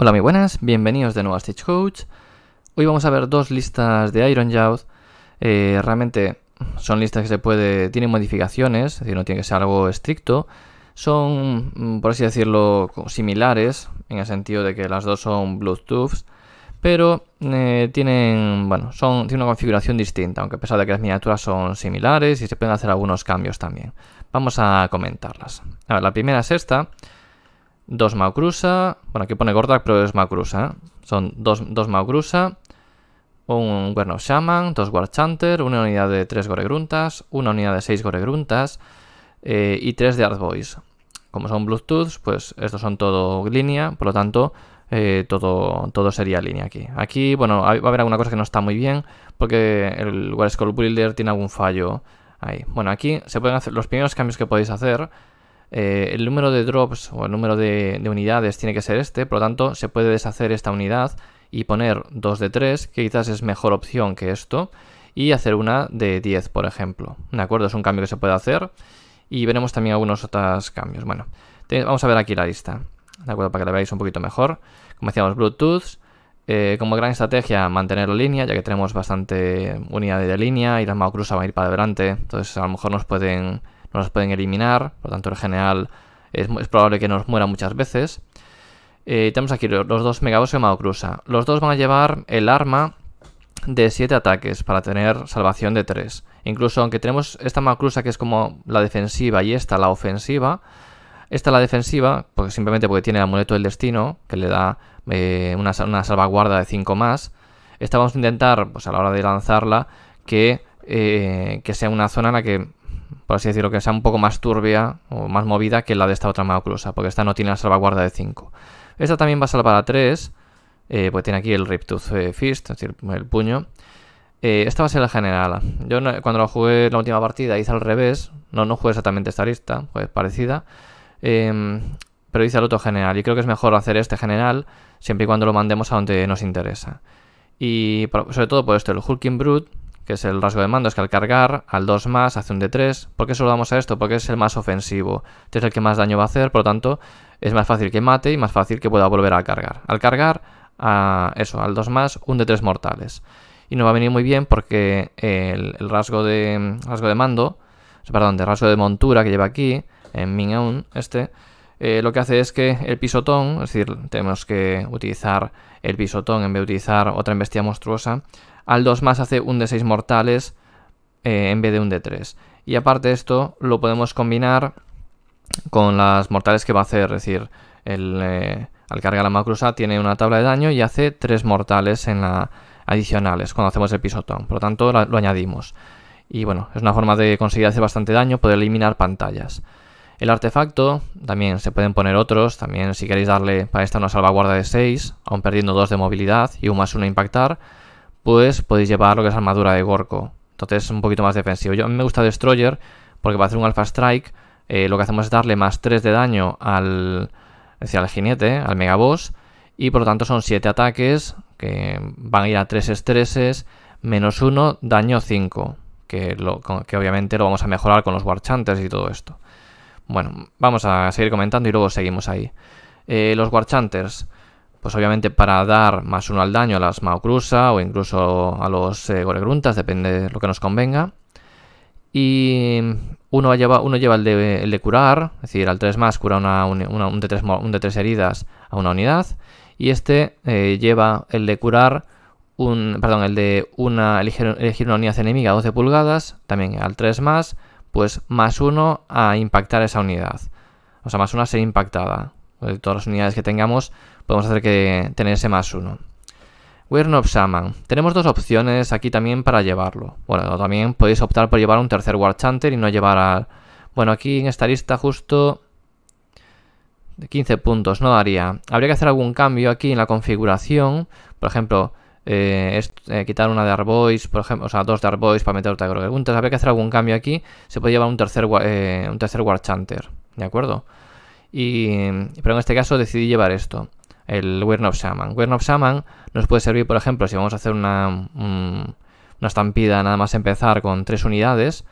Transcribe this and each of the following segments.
Hola, muy buenas, bienvenidos de nuevo a Coach. Hoy vamos a ver dos listas de Iron Youth. Eh, realmente son listas que se puede, tienen modificaciones, es decir, no tiene que ser algo estricto. Son, mm, por así decirlo, similares, en el sentido de que las dos son Bluetooth, pero eh, tienen, bueno, son, tienen una configuración distinta, aunque a pesar de que las miniaturas son similares y se pueden hacer algunos cambios también. Vamos a comentarlas. A ver, la primera es esta dos Maucrusa, bueno aquí pone Gordak pero es Maucrusa, ¿eh? son dos, dos Maucrusa, un of Shaman, War Warchanter, una unidad de tres Goregruntas, una unidad de seis Goregruntas eh, y tres de boys Como son Bluetooth, pues estos son todo línea, por lo tanto eh, todo, todo sería línea aquí. Aquí, bueno, va a haber alguna cosa que no está muy bien porque el War Builder tiene algún fallo ahí. Bueno, aquí se pueden hacer los primeros cambios que podéis hacer eh, el número de drops o el número de, unidades tiene que ser este, por lo tanto se puede deshacer esta unidad y poner 2 de 3, que quizás es mejor opción que esto, y hacer una de 10, por ejemplo. ¿De acuerdo? Es un cambio que se puede hacer y veremos también algunos otros cambios. Bueno, vamos a ver aquí la lista, ¿de acuerdo? Para que la veáis un poquito mejor. Como decíamos, Bluetooth. Eh, como gran estrategia, mantener la línea, ya que tenemos bastante unidad de línea y la las Cruz va a ir para adelante, entonces a lo mejor nos pueden no las pueden eliminar, por lo tanto en general es, probable que nos muera muchas veces. Eh, tenemos aquí los, dos dos megabos y Maocrusa. Los dos van a llevar el arma de 7 ataques para tener salvación de 3. Incluso aunque tenemos esta Macrusa que es como la defensiva y esta la ofensiva, esta la defensiva, porque simplemente porque tiene el amuleto del destino, que le da eh, una, salvaguarda de 5 más, esta vamos a intentar, pues a la hora de lanzarla, que eh, sea una zona en la que por así decirlo, que sea un poco más turbia o más movida que la de esta otra mano porque esta no tiene la salvaguarda de 5. Esta también va a salvar a 3, eh, pues tiene aquí el Riptooth eh, Fist, es decir, el puño. Eh, esta va a ser la general. Yo cuando la jugué la última partida hice al revés, no, no jugué exactamente esta lista, pues parecida, em, pero hice el otro general y creo que es mejor hacer este general siempre y cuando lo mandemos a donde nos interesa. Y sobre todo por esto, el Hulking Brute que es el rasgo de mando, es que al cargar al 2 más hace un de 3 ¿Por qué solo damos a esto? Porque es el más ofensivo, este es el que más daño va a hacer, por lo tanto es más fácil que mate y más fácil que pueda volver a cargar. Al cargar, a eso, al 2 más, un de 3 mortales. Y nos va a venir muy bien porque el, rasgo, de, rasgo de mando, perdón, de rasgo de montura que lleva aquí, en Minion este, eh, lo que hace es que el pisotón, es decir, tenemos que utilizar el pisotón en vez de utilizar otra embestida monstruosa, al 2 más hace un de 6 mortales eh, en vez de un de 3 Y aparte de esto lo podemos combinar con las mortales que va a hacer, es decir, eh, al cargar la macrusa tiene una tabla de daño y hace 3 mortales en la adicionales cuando hacemos el pisotón, por lo tanto lo añadimos. Y bueno, es una forma de conseguir hacer bastante daño, poder eliminar pantallas. El artefacto, también se pueden poner otros, también si queréis darle para esta una salvaguarda de 6, aún perdiendo 2 de movilidad y un más 1 impactar, pues podéis llevar lo que es armadura de Gorko. Entonces es un poquito más defensivo. Yo, a mí me gusta Destroyer porque para hacer un Alpha Strike eh, lo que hacemos es darle más 3 de daño al, al jinete, al megaboss. Y por lo tanto son 7 ataques que van a ir a 3 estreses, menos 1, daño 5. Que, lo, que obviamente lo vamos a mejorar con los Warchanters y todo esto. Bueno, vamos a seguir comentando y luego seguimos ahí. Eh, los Warchanters pues obviamente para dar más uno al daño a las maucrusa o incluso a los eh, Goregruntas, depende de lo que nos convenga. Y uno lleva, uno lleva el, de, curar, es decir, al 3 más cura una, un, de tres de heridas a una unidad. Y este eh, lleva el de curar, un, perdón, el de una, elegir, una unidad enemiga a 12 pulgadas, también al 3 más, pues más uno a impactar esa unidad. O sea, más una a ser impactada. De todas las unidades que tengamos, podemos hacer que tener ese más uno. We're not Shaman. Tenemos dos opciones aquí también para llevarlo. Bueno, también podéis optar por llevar un tercer War Chanter y no llevar al... Bueno, aquí en esta lista justo... 15 puntos, no daría. Habría que hacer algún cambio aquí en la configuración. Por ejemplo, eh, eh, quitar una de Arboys, por ejemplo, o sea, dos de Arboys para meter otra preguntas. Habría que hacer algún cambio aquí. Se puede llevar un tercer, eh, un tercer War Chanter, ¿de acuerdo? pero en este caso decidí llevar esto el We're of Shaman. We're of Shaman nos puede servir, por ejemplo, si vamos a hacer una, estampida nada más empezar con tres unidades,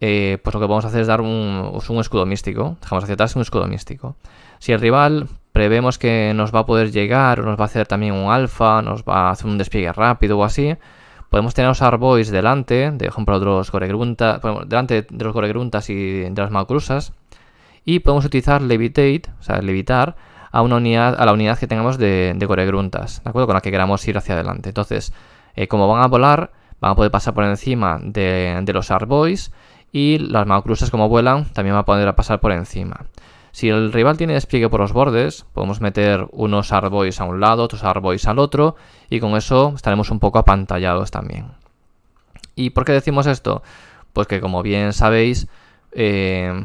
eh, pues lo que vamos a hacer es dar pues un, escudo místico. Dejamos hacia un escudo místico. Si el rival prevemos que nos va a poder llegar, o nos va a hacer también un alfa, nos va a hacer un despliegue rápido o así, podemos tener los boys delante, de, ejemplo, de los Goregruntas, delante de los Goregruntas y de las Macrusas, y podemos utilizar Levitate, o sea, levitar, a una unidad, a la unidad que tengamos de, de coregruntas, ¿de acuerdo? Con la que queramos ir hacia adelante. Entonces, eh, como van a volar, van a poder pasar por encima de, los arboys y las magocruces, como vuelan también van a poder pasar por encima. Si el rival tiene despliegue por los bordes, podemos meter unos arboys a un lado, otros arboys al otro y con eso estaremos un poco apantallados también. ¿Y por qué decimos esto? Pues que como bien sabéis, eh,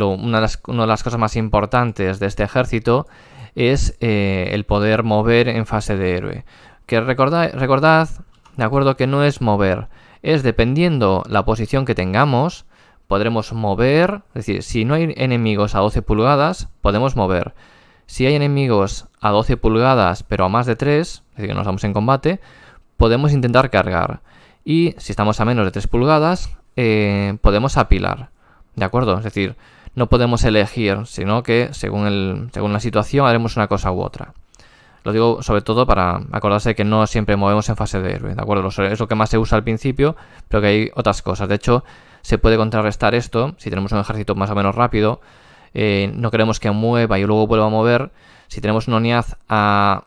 una, de las, cosas más importantes de este ejército es eh, el poder mover en fase de héroe. Que recordad, de acuerdo, que no es mover, es dependiendo la posición que tengamos, podremos mover, es decir, si no hay enemigos a 12 pulgadas, podemos mover. Si hay enemigos a 12 pulgadas, pero a más de 3, es decir, que no estamos en combate, podemos intentar cargar. Y si estamos a menos de 3 pulgadas, eh, podemos apilar. ¿De acuerdo? Es decir, no podemos elegir, sino que según, el, según la situación haremos una cosa u otra. Lo digo sobre todo para acordarse que no siempre movemos en fase de héroe, ¿de acuerdo? Es lo que más se usa al principio, pero que hay otras cosas. De hecho, se puede contrarrestar esto si tenemos un ejército más o menos rápido. Eh, no queremos que mueva y luego vuelva a mover. Si tenemos un ONIAZ a,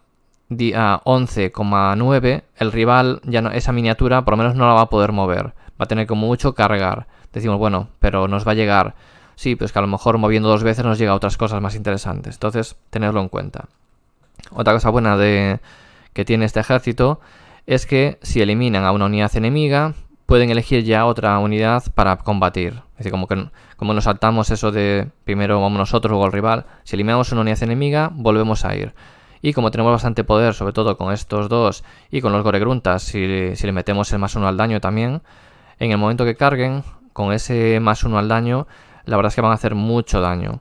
a 11,9, el rival ya no, esa miniatura por lo menos no la va a poder mover. Va a tener como mucho cargar decimos, bueno, pero nos va a llegar. Sí, pues que a lo mejor moviendo dos veces nos llega a otras cosas más interesantes. Entonces, tenerlo en cuenta. Otra cosa buena de, que tiene este ejército es que si eliminan a una unidad enemiga, pueden elegir ya otra unidad para combatir. Es decir, como, que, como nos saltamos eso de primero vamos nosotros, luego el rival. Si eliminamos una unidad enemiga, volvemos a ir. Y como tenemos bastante poder, sobre todo con estos dos y con los goregruntas, si, si le metemos el más uno al daño también, en el momento que carguen, con ese más uno al daño, la verdad es que van a hacer mucho daño.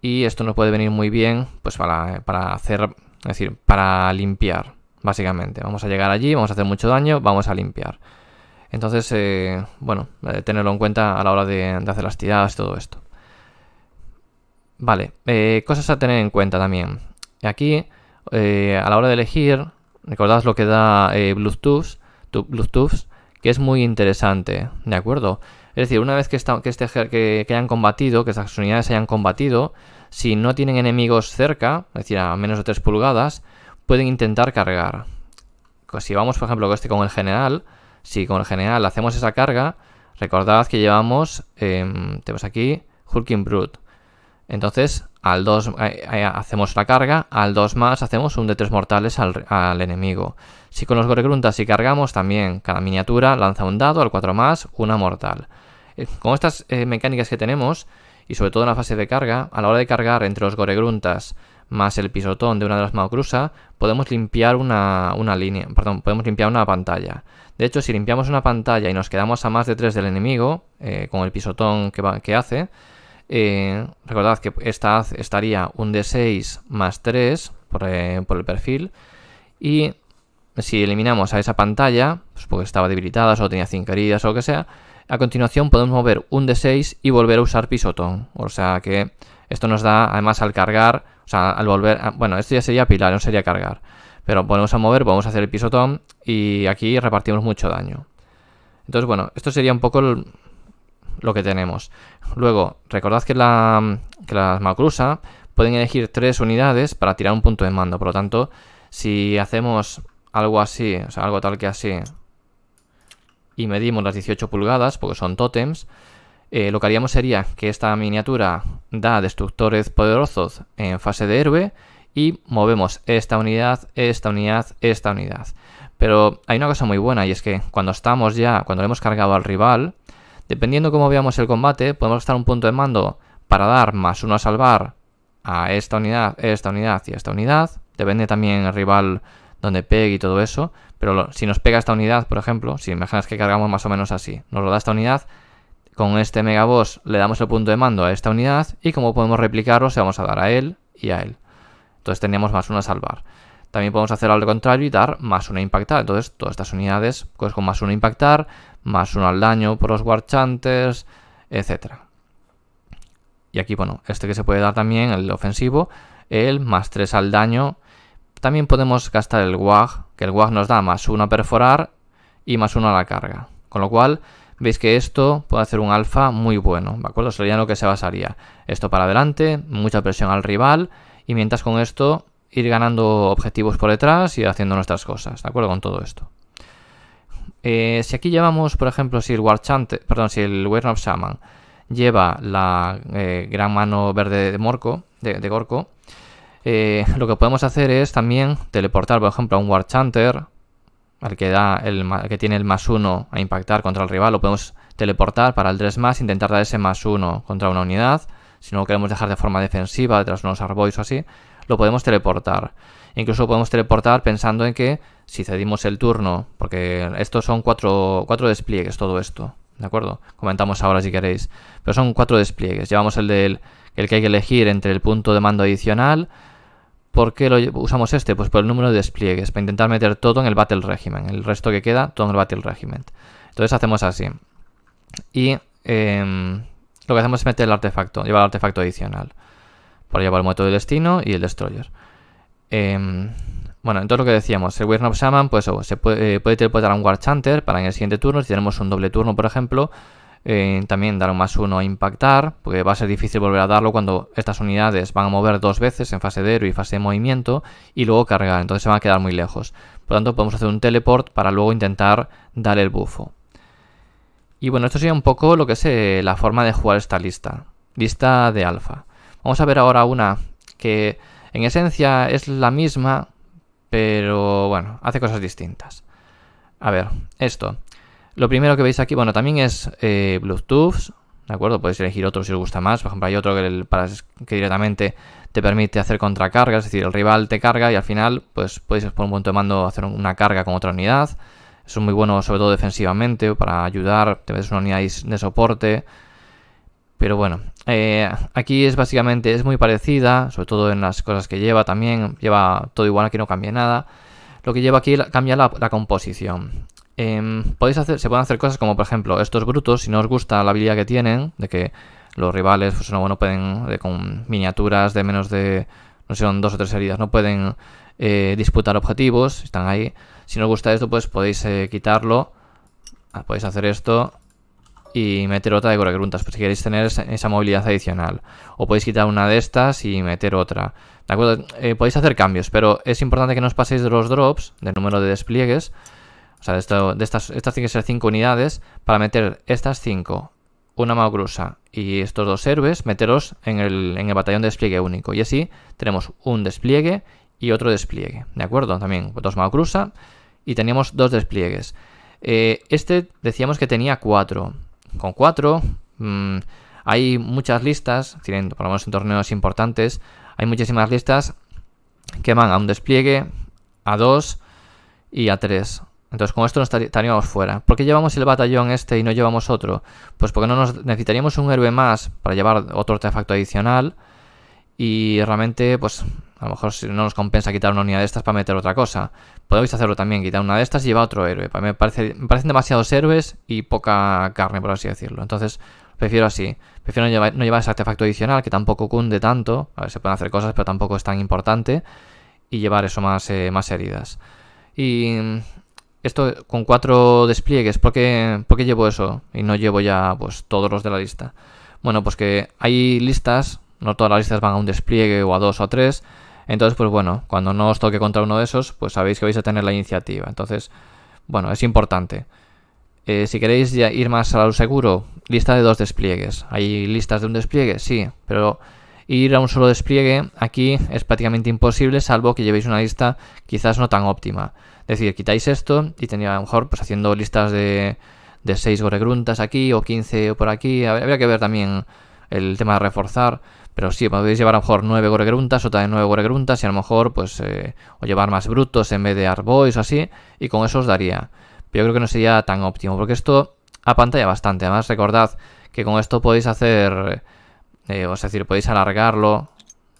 Y esto nos puede venir muy bien pues para, para hacer, es decir, para limpiar, básicamente. Vamos a llegar allí, vamos a hacer mucho daño, vamos a limpiar. Entonces, eh, bueno, eh, tenerlo en cuenta a la hora de, hacer las tiradas, y todo esto. Vale, eh, cosas a tener en cuenta también. Aquí, a la hora de elegir, recordad lo que da Bluetooth, Bluetooth, que es muy interesante, ¿de acuerdo? Es decir, una vez que, que, este, que, hayan combatido, que estas unidades hayan combatido, si no tienen enemigos cerca, es decir, a menos de 3 pulgadas, pueden intentar cargar. Pues si vamos, por ejemplo, con este con el general, si con el general hacemos esa carga, recordad que llevamos, em, tenemos aquí Hulking Brute. Entonces, al 2 eh, eh, hacemos la carga, al 2 más hacemos un de 3 mortales al, enemigo. Si con los Goregruntas y cargamos, también cada miniatura lanza un dado, al 4 más, una mortal. Eh, con estas mecánicas que tenemos, y sobre todo en la fase de carga, a la hora de cargar entre los Goregruntas más el pisotón de una de las Maocrusa, podemos limpiar una, una línea, perdón, podemos limpiar una pantalla. De hecho, si limpiamos una pantalla y nos quedamos a más de 3 del enemigo, con el pisotón que, que hace, eh, recordad que esta estaría un D6 más 3 eh, por, el perfil. Y si eliminamos a esa pantalla, pues, porque estaba debilitada, solo tenía 5 heridas o lo que sea, a continuación podemos mover un D6 y volver a usar pisotón. O sea que esto nos da, además al cargar, o sea, al volver, bueno, esto ya sería pilar, no sería cargar. Pero ponemos a mover, podemos hacer el pisotón y aquí repartimos mucho daño. Entonces, bueno, esto sería un poco el, lo que tenemos. Luego, recordad que, la, las Macrusa pueden elegir tres unidades para tirar un punto de mando. Por lo tanto, si hacemos algo así, o sea, algo tal que así, y medimos las 18 pulgadas, porque son tótems, eh, lo que haríamos sería que esta miniatura da destructores poderosos en fase de héroe y movemos esta unidad, esta unidad, esta unidad. Pero hay una cosa muy buena y es que cuando estamos ya, cuando le hemos cargado al rival, Dependiendo cómo veamos el combate, podemos gastar un punto de mando para dar más uno a salvar a esta unidad, esta unidad y esta unidad. Depende también el rival donde pegue y todo eso. Pero si nos pega esta unidad, por ejemplo, si imaginas que cargamos más o menos así, nos lo da esta unidad, con este megaboss le damos el punto de mando a esta unidad y como podemos replicarlo se vamos a dar a él y a él. Entonces teníamos más uno a salvar. También podemos hacer al contrario y dar más a impactar. Entonces, todas estas unidades, pues con más uno impactar, más uno al daño por los guarchantes, etc. Y aquí, bueno, este que se puede dar también, el ofensivo, el más 3 al daño. También podemos gastar el WAG, que el WAG nos da más 1 a perforar y más 1 a la carga. Con lo cual, veis que esto puede hacer un alfa muy bueno, ¿de acuerdo? Sería lo que se basaría. Esto para adelante, mucha presión al rival, y mientras con esto ir ganando objetivos por detrás y haciendo nuestras cosas, ¿de acuerdo con todo esto? Eh, si aquí llevamos, por ejemplo, si el Warchant, perdón, si el of Shaman lleva la eh, gran mano verde de Morco, de, Gorko, eh, lo que podemos hacer es también teleportar, por ejemplo, a un Warchanter, al que, da el, que tiene el más uno a impactar contra el rival, lo podemos teleportar para el 3 más, intentar dar ese más uno contra una unidad, si no lo queremos dejar de forma defensiva, detrás unos arboys o así, lo podemos teleportar. Incluso lo podemos teleportar pensando en que si cedimos el turno, porque estos son cuatro, despliegues todo esto, ¿de acuerdo? Comentamos ahora si queréis, pero son cuatro despliegues. Llevamos el del el que hay que elegir entre el punto de mando adicional. ¿Por qué lo usamos este? Pues por el número de despliegues, para intentar meter todo en el Battle Regiment. El resto que queda, todo en el Battle Regiment. Entonces hacemos así. Y em, lo que hacemos es meter el artefacto, lleva el artefacto adicional para llevar el momento del destino y el destroyer. Em, bueno, entonces lo que decíamos, el of Shaman, pues se eh, puede, teleportar a un War para en el siguiente turno, si tenemos un doble turno, por ejemplo, eh, también dar un más uno a impactar, porque va a ser difícil volver a darlo cuando estas unidades van a mover dos veces en fase de héroe y fase de movimiento, y luego cargar, entonces se van a quedar muy lejos. Por lo tanto, podemos hacer un teleport para luego intentar dar el bufo. Y bueno, esto sería un poco lo que es eh, la forma de jugar esta lista, lista de alfa. Vamos a ver ahora una que en esencia es la misma, pero bueno, hace cosas distintas. A ver, esto. Lo primero que veis aquí, bueno, también es eh, Bluetooth, ¿de acuerdo? Podéis elegir otro si os gusta más. Por ejemplo, hay otro que, directamente te permite hacer contracarga. es decir, el rival te carga y al final, pues podéis por un punto de mando hacer una carga con otra unidad. es muy bueno, sobre todo defensivamente, para ayudar, te ves una unidad de soporte. Pero bueno, eh, aquí es básicamente, es muy parecida, sobre todo en las cosas que lleva también, lleva todo igual, aquí no cambia nada. Lo que lleva aquí cambia la, composición. Em, podéis hacer, se pueden hacer cosas como, por ejemplo, estos brutos, si no os gusta la habilidad que tienen, de que los rivales pues, no, bueno, pueden, con miniaturas de menos de, no sé, son dos o tres heridas, no pueden eh, disputar objetivos, están ahí. Si no os gusta esto, pues podéis eh, quitarlo, ah, podéis hacer esto y meter otra de Goragruntas, pues si queréis tener esa movilidad adicional. O podéis quitar una de estas y meter otra. ¿De acuerdo? Eh, podéis hacer cambios, pero es importante que no os paséis de los drops, del número de despliegues. O sea, de, estas, estas tienen que ser 5 unidades para meter estas 5, una cruza y estos dos héroes, meteros en el, batallón de despliegue único. Y así tenemos un despliegue y otro despliegue. ¿De acuerdo? También dos cruza y teníamos dos despliegues. Eh, este decíamos que tenía 4 con 4. Mm, hay muchas listas, tienen por lo menos en torneos importantes, hay muchísimas listas que van a un despliegue, a 2 y a 3. Entonces con esto nos estaríamos fuera. ¿Por qué llevamos el batallón este y no llevamos otro? Pues porque no nos necesitaríamos un héroe más para llevar otro artefacto adicional y realmente pues a lo mejor no nos compensa quitar una unidad de estas para meter otra cosa. Podéis hacerlo también, quitar una de estas y llevar otro héroe. Para me, parecen demasiados héroes y poca carne, por así decirlo. Entonces, prefiero así. Prefiero no llevar, no llevar ese artefacto adicional, que tampoco cunde tanto. A ver, se pueden hacer cosas, pero tampoco es tan importante. Y llevar eso más, eh, más heridas. Y esto con cuatro despliegues, ¿por qué, llevo eso? Y no llevo ya pues todos los de la lista. Bueno, pues que hay listas, no todas las listas van a un despliegue o a dos o a tres, entonces, pues bueno, cuando no os toque contra uno de esos, pues sabéis que vais a tener la iniciativa. Entonces, bueno, es importante. Eh, si queréis ir más a lo seguro, lista de dos despliegues. ¿Hay listas de un despliegue? Sí, pero ir a un solo despliegue aquí es prácticamente imposible, salvo que llevéis una lista quizás no tan óptima. Es decir, quitáis esto y tenéis a lo mejor pues, haciendo listas de, de 6 aquí o 15 por aquí. Habría que ver también el tema de reforzar. Pero sí, podéis llevar a lo mejor 9 goregruntas o también 9 goregruntas y a lo mejor pues eh, o llevar más brutos en vez de arbois o así y con eso os daría. Pero yo creo que no sería tan óptimo porque esto pantalla bastante. Además recordad que con esto podéis hacer, eh, decir, podéis alargarlo.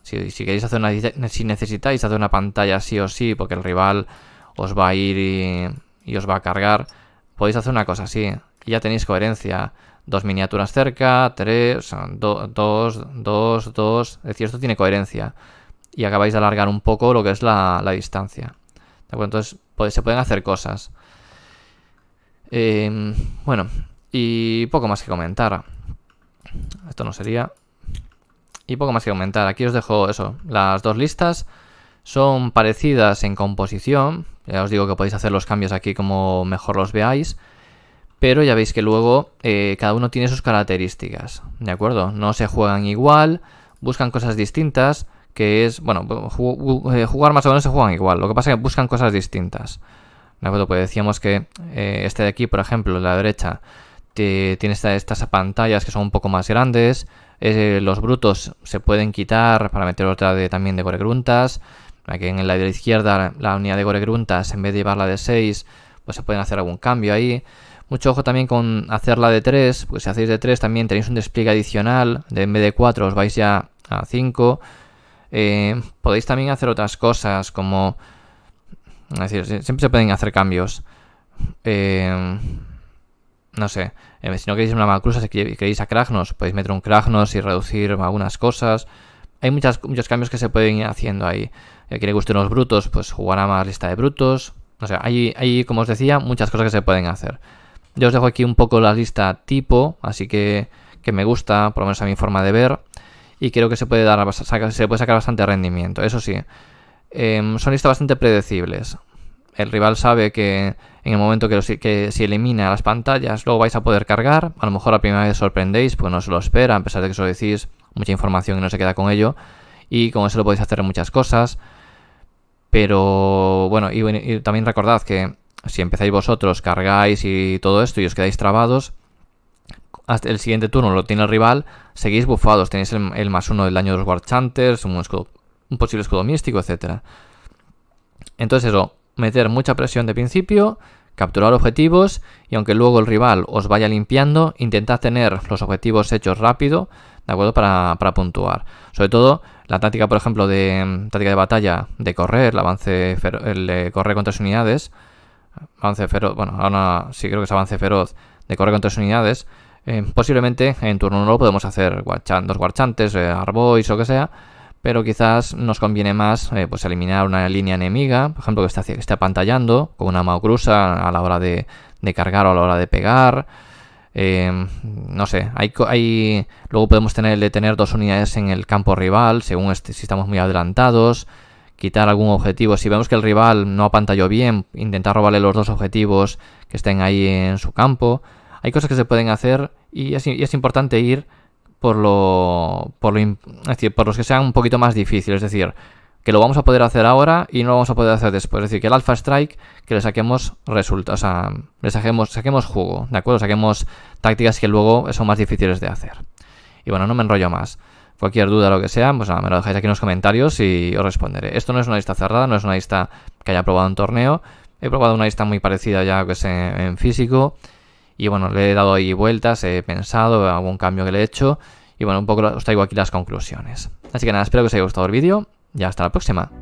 Si, queréis hacer si necesitáis hacer una pantalla sí o sí porque el rival os va a ir y, y os va a cargar, podéis hacer una cosa así y ya tenéis coherencia dos miniaturas cerca, tres, dos, dos, dos. Es decir, esto tiene coherencia. Y acabáis de alargar un poco lo que es la, distancia. Entonces pues, se pueden hacer cosas. Em, bueno, y poco más que comentar. Esto no sería. Y poco más que comentar. Aquí os dejo eso. Las dos listas son parecidas en composición. Ya os digo que podéis hacer los cambios aquí como mejor los veáis pero ya veis que luego eh, cada uno tiene sus características, ¿de acuerdo? No se juegan igual, buscan cosas distintas, que es, bueno, eh, jugar más o menos se juegan igual, lo que pasa es que buscan cosas distintas, ¿de acuerdo? Pues decíamos que eh, este de aquí, por ejemplo, en la derecha, tiene estas pantallas que son un poco más grandes, los brutos se pueden quitar para meter otra de, también de gruntas. aquí en la de la izquierda la unidad de gruntas, en vez de llevarla de 6, pues se pueden hacer algún cambio ahí, mucho ojo también con hacerla de 3, pues si hacéis de 3 también tenéis un despliegue adicional, de, en vez de 4 os vais ya a 5. Eh, podéis también hacer otras cosas como... Es decir, siempre se pueden hacer cambios. Eh, no sé, eh, si no queréis una Macrusa, si queréis a Kragnos, podéis meter un Kragnos y reducir algunas cosas. Hay muchas, muchos cambios que se pueden ir haciendo ahí. Si que le gusten los brutos, pues jugará más lista de brutos. No sé, hay, hay, como os decía, muchas cosas que se pueden hacer. Yo os dejo aquí un poco la lista tipo, así que, me gusta, por lo menos a mi forma de ver, y creo que se puede, dar, sacar bastante rendimiento, eso sí. Em, son listas bastante predecibles. El rival sabe que en el momento que, se que si elimina las pantallas, luego vais a poder cargar. A lo mejor la primera vez sorprendéis, porque no se lo espera, a pesar de que os lo decís, mucha información y no se queda con ello. Y con eso lo podéis hacer muchas cosas. Pero bueno, y también recordad que si empezáis vosotros, cargáis y todo esto y os quedáis trabados, hasta el siguiente turno lo tiene el rival, seguís bufados, tenéis el, más uno del daño de los War un, un posible escudo místico, etc. Entonces eso, meter mucha presión de principio, capturar objetivos y aunque luego el rival os vaya limpiando, intentad tener los objetivos hechos rápido, ¿de acuerdo? Para, puntuar. Sobre todo la táctica, por ejemplo, de táctica de batalla, de correr, el avance, el correr contra las unidades, avance feroz, bueno, ahora sí creo que es avance feroz de correr con tres unidades, eh, posiblemente en turno 1 podemos hacer dos guarchantes, eh, arbois o que sea, pero quizás nos conviene más eh, pues eliminar una línea enemiga, por ejemplo, que esté que está pantallando con una maucrusa a la hora de, cargar o a la hora de pegar. no sé, hay, luego podemos tener, tener dos unidades en el campo rival según este, si estamos muy adelantados quitar algún objetivo. Si vemos que el rival no apantalló bien, intentar robarle los dos objetivos que estén ahí en su campo. Hay cosas que se pueden hacer y es, es importante ir por lo, por, los que sean un poquito más difíciles. Es decir, que lo vamos a poder hacer ahora y no lo vamos a poder hacer después. Es decir, que el Alpha Strike, que le saquemos resultados, o le saquemos, saquemos jugo, ¿de acuerdo? Saquemos tácticas que luego son más difíciles de hacer. Y bueno, no me enrollo más. Cualquier duda, lo que sea, pues nada, me lo dejáis aquí en los comentarios y os responderé. Esto no es una lista cerrada, no es una lista que haya probado en torneo. He probado una lista muy parecida ya que es en, físico. Y bueno, le he dado ahí vueltas, he pensado, algún cambio que le he hecho. Y bueno, un poco os traigo aquí las conclusiones. Así que nada, espero que os haya gustado el vídeo y hasta la próxima.